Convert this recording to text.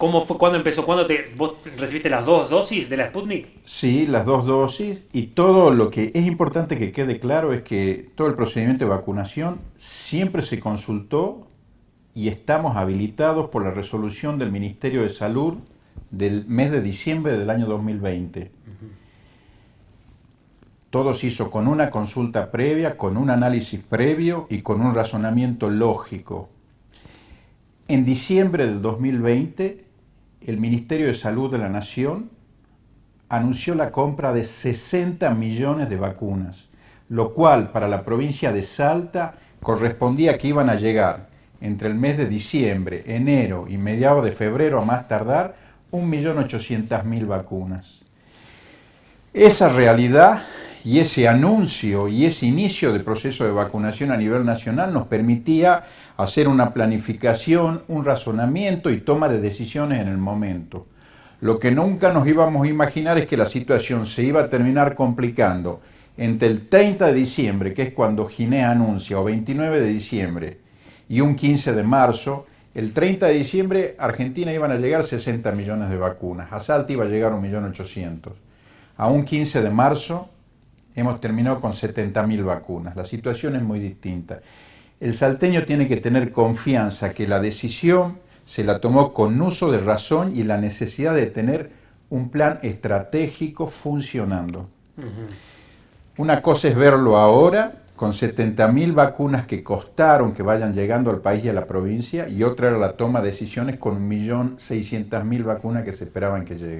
¿Cómo fue, cuándo empezó? ¿Cuándo te, vos recibiste las dos dosis de la Sputnik? Sí, las dos dosis y todo lo que es importante que quede claro es que todo el procedimiento de vacunación siempre se consultó y estamos habilitados por la resolución del Ministerio de Salud del mes de diciembre del año 2020. Todo se hizo con una consulta previa, con un análisis previo y con un razonamiento lógico. En diciembre del 2020 el Ministerio de Salud de la Nación anunció la compra de 60 millones de vacunas, lo cual para la provincia de Salta correspondía que iban a llegar entre el mes de diciembre, enero y mediados de febrero a más tardar 1.800.000 vacunas. Esa realidad y ese anuncio y ese inicio de proceso de vacunación a nivel nacional nos permitía hacer una planificación, un razonamiento y toma de decisiones en el momento. Lo que nunca nos íbamos a imaginar es que la situación se iba a terminar complicando entre el 30 de diciembre, que es cuando Ginea anuncia, o 29 de diciembre, y un 15 de marzo, el 30 de diciembre Argentina iban a llegar 60 millones de vacunas, a Salta iba a llegar 1.800.000. A un 15 de marzo hemos terminado con 70.000 vacunas. La situación es muy distinta. El salteño tiene que tener confianza que la decisión se la tomó con uso de razón y la necesidad de tener un plan estratégico funcionando. Una cosa es verlo ahora, con 70.000 vacunas que costaron que vayan llegando al país y a la provincia, y otra era la toma de decisiones con 1.600.000 vacunas que se esperaban que lleguen.